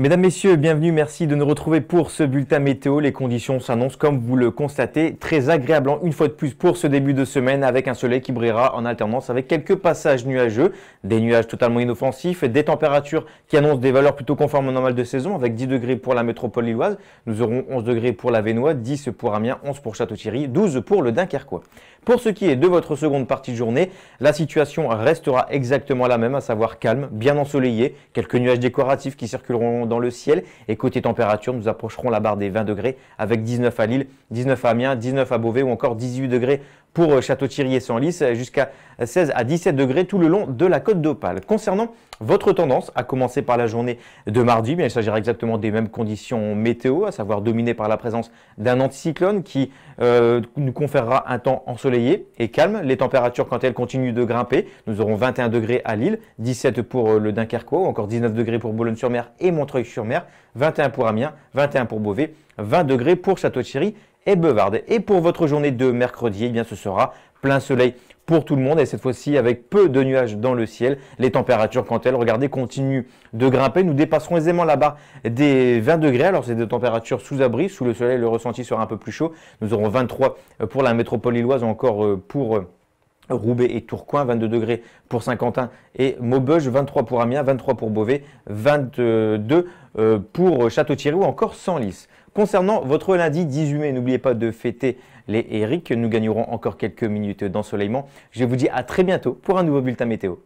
Mesdames, Messieurs, bienvenue, merci de nous retrouver pour ce bulletin météo. Les conditions s'annoncent, comme vous le constatez, très agréablement hein. une fois de plus pour ce début de semaine avec un soleil qui brillera en alternance avec quelques passages nuageux, des nuages totalement inoffensifs, des températures qui annoncent des valeurs plutôt conformes au normal de saison avec 10 degrés pour la métropole lilloise, nous aurons 11 degrés pour la Vénois, 10 pour Amiens, 11 pour Château-Thierry, 12 pour le Dunkerquois. Pour ce qui est de votre seconde partie de journée, la situation restera exactement la même, à savoir calme, bien ensoleillé, quelques nuages décoratifs qui circuleront dans le ciel. Et côté température, nous approcherons la barre des 20 degrés avec 19 à Lille, 19 à Amiens, 19 à Beauvais ou encore 18 degrés pour euh, Château-Thierry et Senlis euh, jusqu'à 16 euh, à 17 degrés tout le long de la côte d'Opale. Concernant votre tendance, à commencer par la journée de mardi, il s'agira exactement des mêmes conditions météo, à savoir dominées par la présence d'un anticyclone qui nous conférera un temps ensoleillé et calme. Les températures, quand elles continuent de grimper, nous aurons 21 degrés à Lille, 17 pour le Dunkerquois, encore 19 degrés pour Boulogne-sur-Mer et Montreuil sur mer 21 pour Amiens, 21 pour Beauvais, 20 degrés pour Château-Thierry et Beuvarde. Et pour votre journée de mercredi, eh bien ce sera plein soleil pour tout le monde et cette fois-ci avec peu de nuages dans le ciel. Les températures, quand elles, regardez, continuent de grimper. Nous dépasserons aisément là-bas des 20 degrés. Alors, c'est des températures sous abri. Sous le soleil, le ressenti sera un peu plus chaud. Nous aurons 23 pour la métropole lilloise, encore euh, pour euh, Roubaix et Tourcoing, 22 degrés pour Saint-Quentin et Maubeuge, 23 pour Amiens, 23 pour Beauvais, 22 euh, pour Château-Thierry ou encore Senlis. Concernant votre lundi 18 mai, n'oubliez pas de fêter les Eric. Nous gagnerons encore quelques minutes d'ensoleillement. Je vous dis à très bientôt pour un nouveau bulletin météo.